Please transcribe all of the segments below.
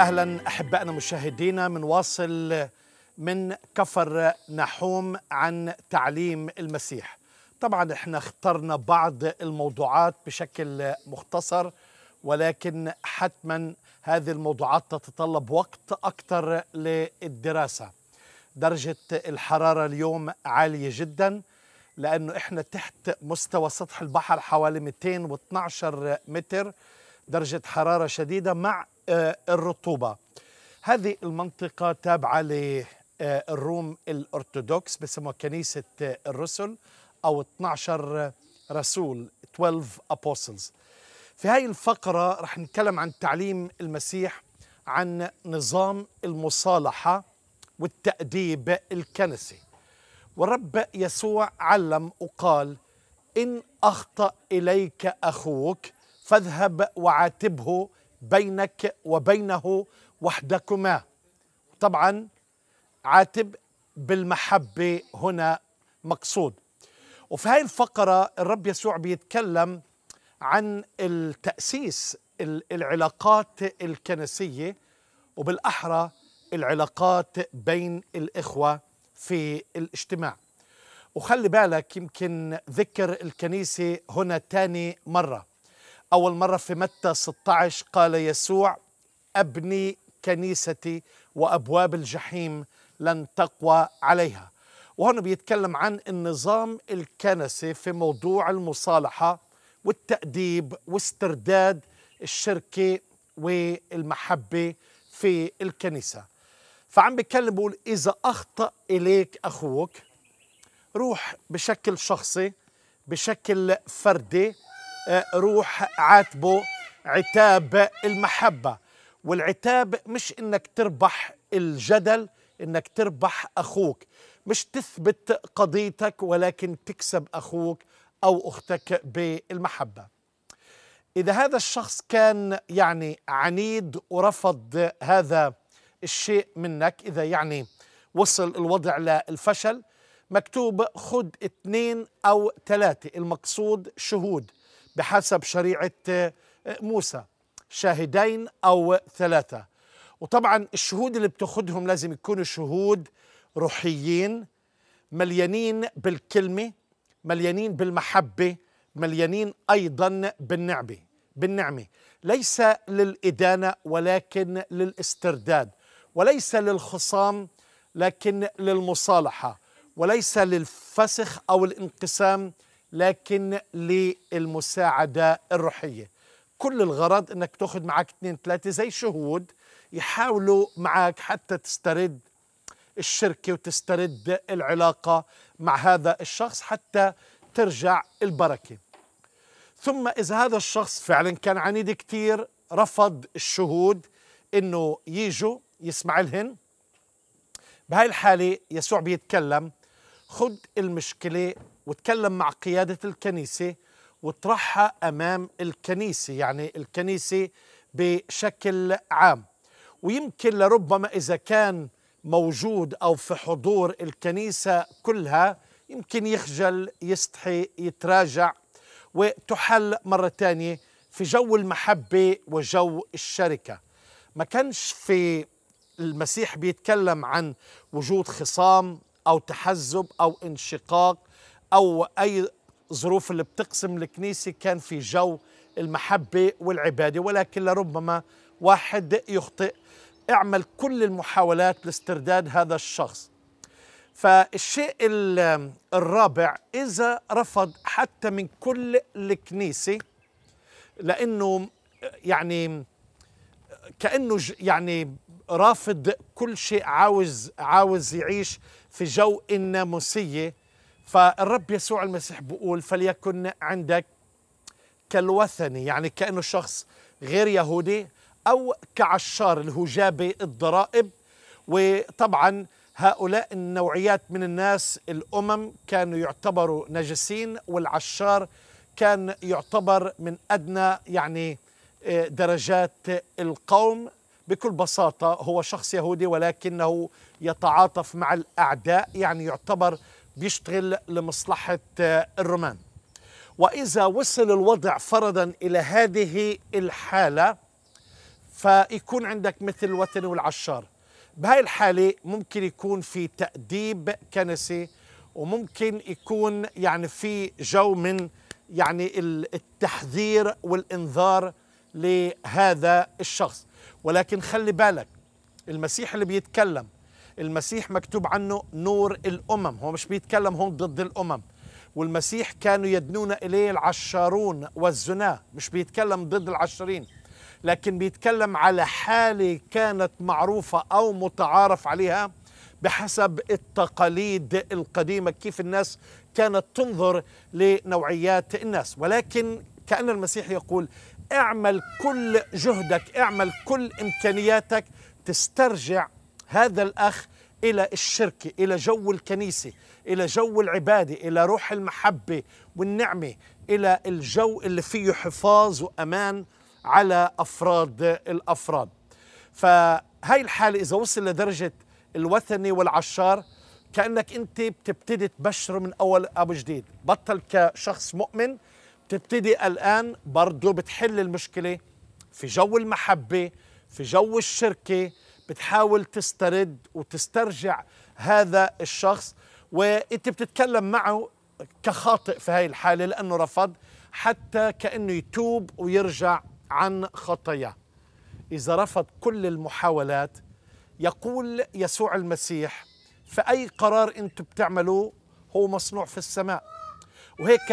اهلا احبائنا مشاهدينا منواصل من كفر نحوم عن تعليم المسيح طبعا احنا اخترنا بعض الموضوعات بشكل مختصر ولكن حتما هذه الموضوعات تتطلب وقت اكثر للدراسه درجه الحراره اليوم عاليه جدا لانه احنا تحت مستوى سطح البحر حوالي 212 متر درجة حرارة شديدة مع آه، الرطوبة هذه المنطقة تابعة للروم آه، الأرثوذكس بسموها كنيسة آه، الرسل أو 12 رسول 12 apostles في هذه الفقرة رح نتكلم عن تعليم المسيح عن نظام المصالحة والتأديب الكنسي والرب يسوع علم وقال إن أخطأ إليك أخوك فاذهب وعاتبه بينك وبينه وحدكما طبعا عاتب بالمحبة هنا مقصود وفي هاي الفقرة الرب يسوع بيتكلم عن التأسيس العلاقات الكنسية وبالأحرى العلاقات بين الإخوة في الاجتماع وخلي بالك يمكن ذكر الكنيسة هنا تاني مرة أول مرة في متى 16 قال يسوع أبني كنيستي وأبواب الجحيم لن تقوى عليها وهنا بيتكلم عن النظام الكنسي في موضوع المصالحة والتأديب واسترداد الشركة والمحبة في الكنيسة فعم بيتكلم بقول إذا أخطأ إليك أخوك روح بشكل شخصي بشكل فردي روح عاتبه عتاب المحبة والعتاب مش انك تربح الجدل انك تربح اخوك مش تثبت قضيتك ولكن تكسب اخوك او اختك بالمحبه اذا هذا الشخص كان يعني عنيد ورفض هذا الشيء منك اذا يعني وصل الوضع للفشل مكتوب خد اثنين او ثلاثه المقصود شهود بحسب شريعة آه، موسى شاهدين أو ثلاثة وطبعا الشهود اللي بتاخدهم لازم يكونوا شهود روحيين مليانين بالكلمة مليانين بالمحبة مليانين أيضا بالنعمة بالنعمة ليس للإدانة ولكن للاسترداد وليس للخصام لكن للمصالحة وليس للفسخ أو الانقسام لكن للمساعدة الروحية كل الغرض انك تاخذ معك اثنين ثلاثة زي شهود يحاولوا معك حتى تسترد الشركة وتسترد العلاقة مع هذا الشخص حتى ترجع البركة ثم إذا هذا الشخص فعلا كان عنيد كتير رفض الشهود إنه يجوا يسمع لهن بهاي الحالة يسوع بيتكلم خد المشكلة وتكلم مع قيادة الكنيسة وطرحها أمام الكنيسة يعني الكنيسة بشكل عام ويمكن لربما إذا كان موجود أو في حضور الكنيسة كلها يمكن يخجل يستحي يتراجع وتحل مرة تانية في جو المحبة وجو الشركة ما كانش في المسيح بيتكلم عن وجود خصام أو تحزب أو انشقاق أو أي ظروف اللي بتقسم الكنيسة كان في جو المحبة والعبادة ولكن لربما واحد يخطئ اعمل كل المحاولات لاسترداد هذا الشخص فالشيء الرابع إذا رفض حتى من كل الكنيسة لأنه يعني كأنه يعني رافض كل شيء عاوز عاوز يعيش في جو الناموسية فالرب يسوع المسيح بيقول فليكن عندك كالوثني يعني كأنه شخص غير يهودي أو كعشار اللي هو جابي الضرائب وطبعا هؤلاء النوعيات من الناس الأمم كانوا يعتبروا نجسين والعشار كان يعتبر من أدنى يعني آه، درجات القوم بكل بساطة هو شخص يهودي ولكنه يتعاطف مع الأعداء يعني يعتبر بيشتغل لمصلحة آه، الرومان وإذا وصل الوضع فرضا إلى هذه الحالة فيكون عندك مثل الوثني والعشار بهاي الحالة ممكن يكون في تأديب كنسي وممكن يكون يعني في جو من يعني التحذير والإنذار لهذا الشخص ولكن خلي بالك المسيح اللي بيتكلم المسيح مكتوب عنه نور الأمم هو مش بيتكلم هون ضد الأمم والمسيح كانوا يدنون إليه العشارون والزناة مش بيتكلم ضد العشرين لكن بيتكلم على حالة كانت معروفة أو متعارف عليها بحسب التقاليد القديمة كيف الناس كانت تنظر لنوعيات الناس ولكن كأن المسيح يقول اعمل كل جهدك اعمل كل إمكانياتك تسترجع هذا الأخ إلى الشركة إلى جو الكنيسة إلى جو العبادة إلى روح المحبة والنعمة إلى الجو اللي فيه حفاظ وأمان على أفراد الأفراد فهاي الحالة إذا وصل لدرجة الوثني والعشار كأنك أنت بتبتدي تبشره من أول أبو جديد بطل كشخص مؤمن بتبتدي الآن برضه بتحل المشكلة في جو المحبة في جو الشركة بتحاول تسترد وتسترجع هذا الشخص وانت بتتكلم معه كخاطئ في هاي الحالة لأنه رفض حتى كأنه يتوب ويرجع عن خطاياه إذا رفض كل المحاولات يقول يسوع المسيح فأي قرار أنتم بتعملوه هو مصنوع في السماء وهيك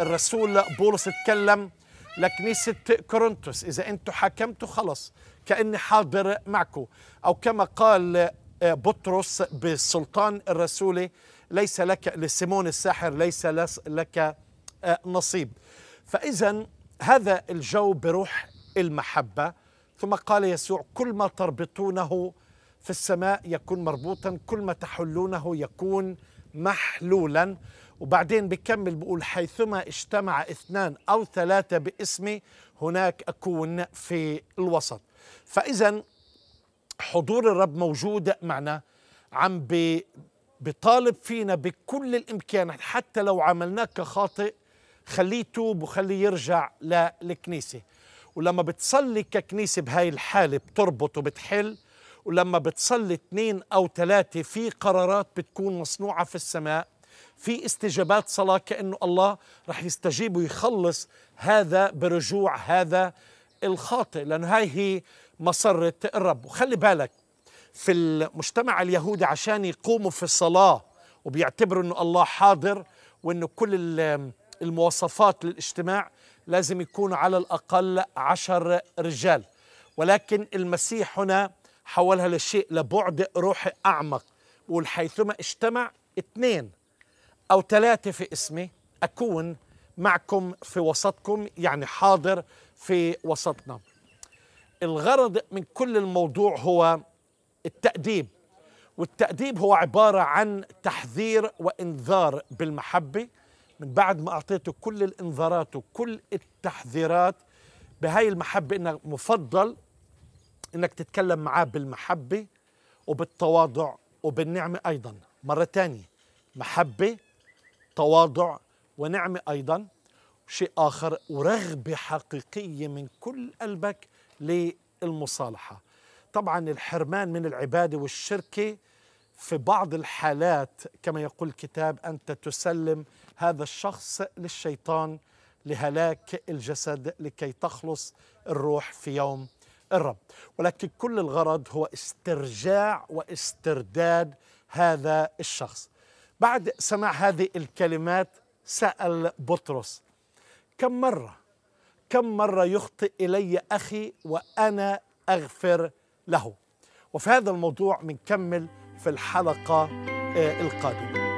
الرسول بولس اتكلم لكنيسة كورنثوس إذا أنتم حكمتوا خلص كأني حاضر معكم أو كما قال آه، بطرس بالسلطان الرسولي ليس لك لسيمون الساحر ليس لك آه، نصيب فإذا هذا الجو بروح المحبة ثم قال يسوع كل ما تربطونه في السماء يكون مربوطا كل ما تحلونه يكون محلولا وبعدين بكمل بقول حيثما اجتمع اثنان أو ثلاثة باسمي هناك أكون في الوسط فإذا حضور الرب موجود معنا عم بطالب فينا بكل الإمكانات حتى لو عملناه كخاطئ خليه يتوب وخليه يرجع للكنيسة ولما بتصلي ككنيسة بهاي الحالة بتربط وبتحل ولما بتصلي اثنين أو ثلاثة في قرارات بتكون مصنوعة في السماء في استجابات صلاة كأنه الله رح يستجيب ويخلص هذا برجوع هذا الخاطئ لأن هاي هي مسرة الرب وخلي بالك في المجتمع اليهودي عشان يقوموا في الصلاة وبيعتبروا أنه الله حاضر وأنه كل المواصفات للاجتماع لازم يكون على الأقل عشر رجال ولكن المسيح هنا حولها لشيء لبعد روحي أعمق والحيثما اجتمع اثنين أو ثلاثة في اسمي أكون معكم في وسطكم يعني حاضر في وسطنا الغرض من كل الموضوع هو التأديب والتأديب هو عبارة عن تحذير وإنذار بالمحبة من بعد ما أعطيته كل الإنذارات وكل التحذيرات بهاي المحبة إنك مفضل إنك تتكلم معاه بالمحبة وبالتواضع وبالنعمة أيضا مرة تانية محبة تواضع ونعمة أيضا شيء آخر ورغبة حقيقية من كل قلبك للمصالحة طبعا الحرمان من العبادة والشركة في بعض الحالات كما يقول الكتاب أنت تسلم هذا الشخص للشيطان لهلاك الجسد لكي تخلص الروح في يوم الرب ولكن كل الغرض هو استرجاع واسترداد هذا الشخص بعد سماع هذه الكلمات سأل بطرس كم مرة كم مرة يخطئ إلي أخي وأنا أغفر له وفي هذا الموضوع بنكمل في الحلقة آه، القادمة